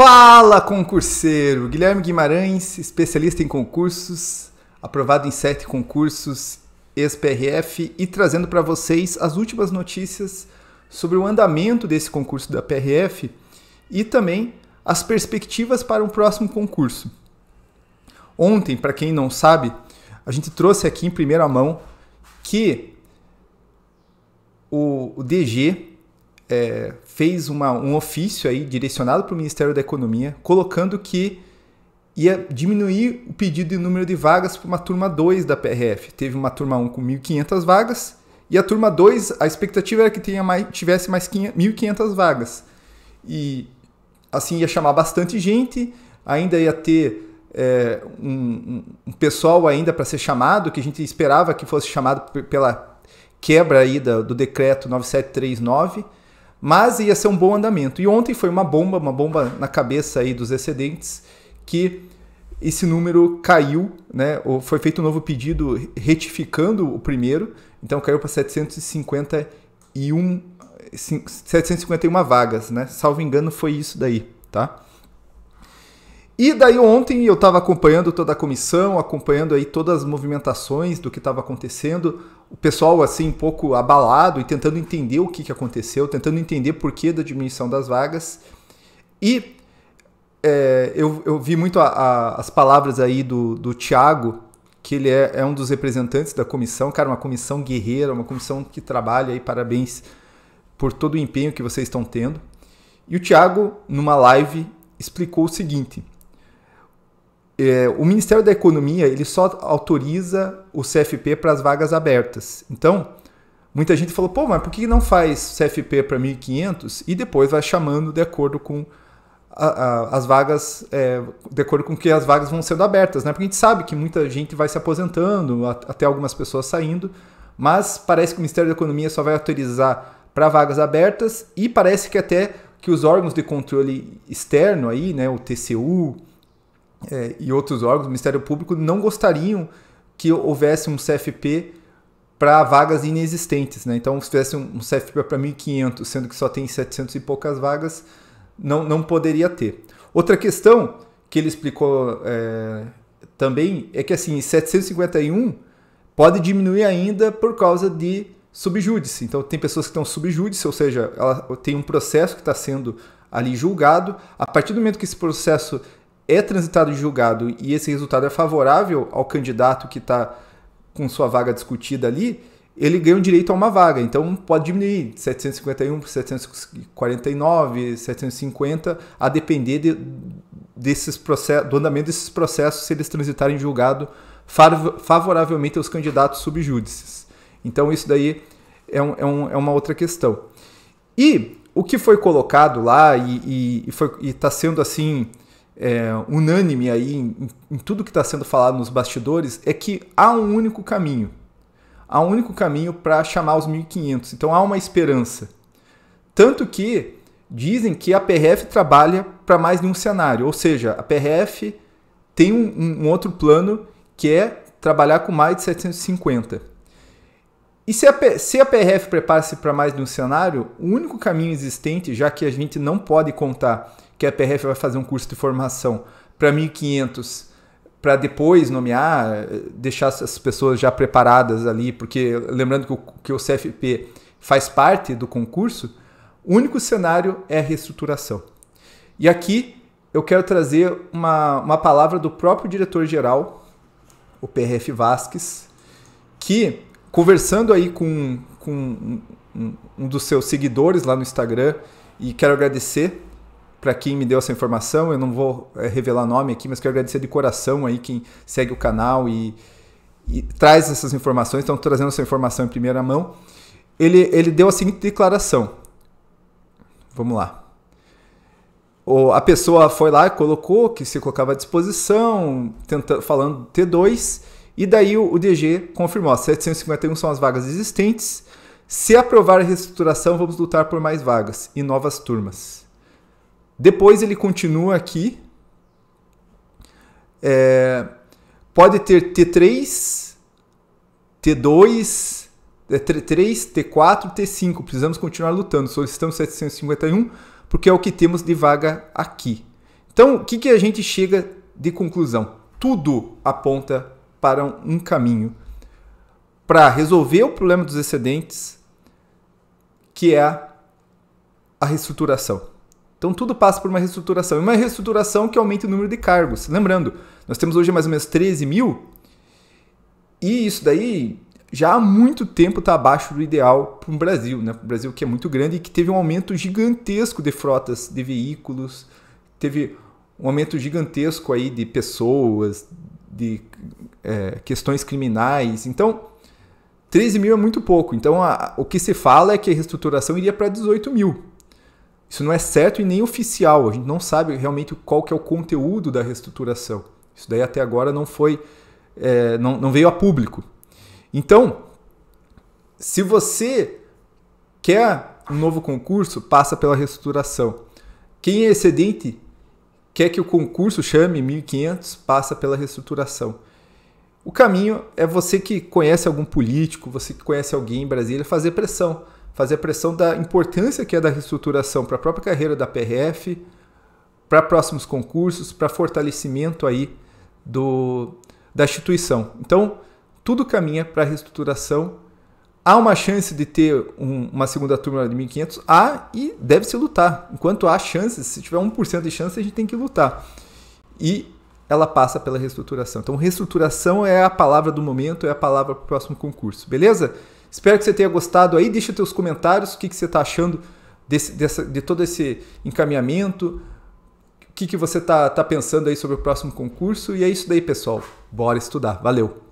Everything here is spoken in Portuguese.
Fala concurseiro! Guilherme Guimarães, especialista em concursos, aprovado em sete concursos ex-PRF e trazendo para vocês as últimas notícias sobre o andamento desse concurso da PRF e também as perspectivas para um próximo concurso. Ontem, para quem não sabe, a gente trouxe aqui em primeira mão que o DG, é, fez uma, um ofício aí direcionado para o Ministério da Economia, colocando que ia diminuir o pedido de número de vagas para uma turma 2 da PRF. Teve uma turma 1 com 1.500 vagas e a turma 2, a expectativa era que tenha mais, tivesse mais 1.500 vagas. E assim ia chamar bastante gente, ainda ia ter é, um, um, pessoal ainda para ser chamado, que a gente esperava que fosse chamado pela quebra aí do, do decreto 9739 mas ia ser um bom andamento. E ontem foi uma bomba, uma bomba na cabeça aí dos excedentes, que esse número caiu, né? Foi feito um novo pedido retificando o primeiro, então caiu para 751, 751 vagas, né? Salvo engano, foi isso daí, tá? E daí ontem eu estava acompanhando toda a comissão, acompanhando aí todas as movimentações do que estava acontecendo o pessoal assim um pouco abalado e tentando entender o que, que aconteceu, tentando entender por que da diminuição das vagas. E é, eu, eu, vi muito a, a, as palavras aí do, do Tiago, que ele é, é, um dos representantes da comissão, cara, uma comissão guerreira, uma comissão que trabalha aí, parabéns por todo o empenho que vocês estão tendo. E o Tiago, numa live, explicou o seguinte: é, o Ministério da Economia ele só autoriza o CFP para as vagas abertas. Então, muita gente falou, pô, mas por que não faz CFP para 1.500 e depois vai chamando de acordo com a, a, as vagas, é, de acordo com que as vagas vão sendo abertas, né? Porque a gente sabe que muita gente vai se aposentando, a, até algumas pessoas saindo, mas parece que o Ministério da Economia só vai autorizar para vagas abertas e parece que até que os órgãos de controle externo aí, né, o TCU, é, e outros órgãos do Ministério Público não gostariam que houvesse um CFP para vagas inexistentes. Né? Então, se tivesse um CFP para 1.500, sendo que só tem 700 e poucas vagas, não, não poderia ter. Outra questão que ele explicou é, também é que assim 751 pode diminuir ainda por causa de subjúdice. Então tem pessoas que estão subjúdice, ou seja, ela tem um processo que está sendo ali julgado. A partir do momento que esse processo é transitado em julgado e esse resultado é favorável ao candidato que está com sua vaga discutida ali, ele ganha o direito a uma vaga. Então pode diminuir 751 para 749, 750, a depender de, desses processos, do andamento desses processos, se eles transitarem em julgado favoravelmente aos candidatos subjúdices. Então isso daí é, um, é, um, é uma outra questão. E o que foi colocado lá e está sendo assim é, unânime aí em, em tudo que está sendo falado nos bastidores é que há um único caminho. Há um único caminho para chamar os 1.500. Então há uma esperança. Tanto que dizem que a PRF trabalha para mais de um cenário. Ou seja, a PRF tem um, um outro plano que é trabalhar com mais de 750. E se a, se a PRF prepara-se para mais de um cenário, o único caminho existente, já que a gente não pode contar que a PRF vai fazer um curso de formação para 1.500 para depois nomear, deixar essas pessoas já preparadas ali, porque lembrando que o, que o CFP faz parte do concurso, o único cenário é reestruturação. E aqui eu quero trazer uma, uma palavra do próprio diretor-geral, o PRF Vasques, que conversando aí com, com um, um dos seus seguidores lá no Instagram, e quero agradecer para quem me deu essa informação. Eu não vou é, revelar nome aqui, mas quero agradecer de coração aí quem segue o canal e, e traz essas informações, estão trazendo essa informação em primeira mão. Ele, ele deu a seguinte declaração. Vamos lá. O, a pessoa foi lá e colocou que se colocava à disposição, tenta, falando T2, e daí o, o DG confirmou: 751 são as vagas existentes. Se aprovar a reestruturação, vamos lutar por mais vagas e novas turmas. Depois ele continua aqui. É, pode ter T3, T2, T3, T4, T5. Precisamos continuar lutando. Solicitamos 751 porque é o que temos de vaga aqui. Então, o que, que a gente chega de conclusão? Tudo aponta para um caminho para resolver o problema dos excedentes, que é a reestruturação. Então tudo passa por uma reestruturação. E uma reestruturação que aumenta o número de cargos. Lembrando, nós temos hoje mais ou menos 13 mil. E isso daí já há muito tempo está abaixo do ideal para o Brasil. Né? O Brasil que é muito grande e que teve um aumento gigantesco de frotas de veículos. Teve um aumento gigantesco aí de pessoas, de é, questões criminais. Então, 13 mil é muito pouco. Então, a, o que se fala é que a reestruturação iria para 18 mil. Isso não é certo e nem oficial, a gente não sabe realmente qual que é o conteúdo da reestruturação. Isso daí até agora não foi, é, não, não veio a público. Então, se você quer um novo concurso, passa pela reestruturação. Quem é excedente quer que o concurso chame 1.500, passa pela reestruturação. O caminho é você que conhece algum político, você que conhece alguém em Brasília, fazer pressão fazer a pressão da importância que é da reestruturação para a própria carreira da PRF, para próximos concursos, para fortalecimento aí do, da instituição. Então, tudo caminha para a reestruturação. Há uma chance de ter um, uma segunda turma de 1.500? Há e deve-se lutar. Enquanto há chances, se tiver 1% de chance, a gente tem que lutar. E ela passa pela reestruturação. Então, reestruturação é a palavra do momento, é a palavra para o próximo concurso, beleza? Espero que você tenha gostado aí. Deixa seus comentários, o que, que você está achando desse, dessa, de todo esse encaminhamento, o que, que você está tá pensando aí sobre o próximo concurso. E é isso daí, pessoal. Bora estudar. Valeu!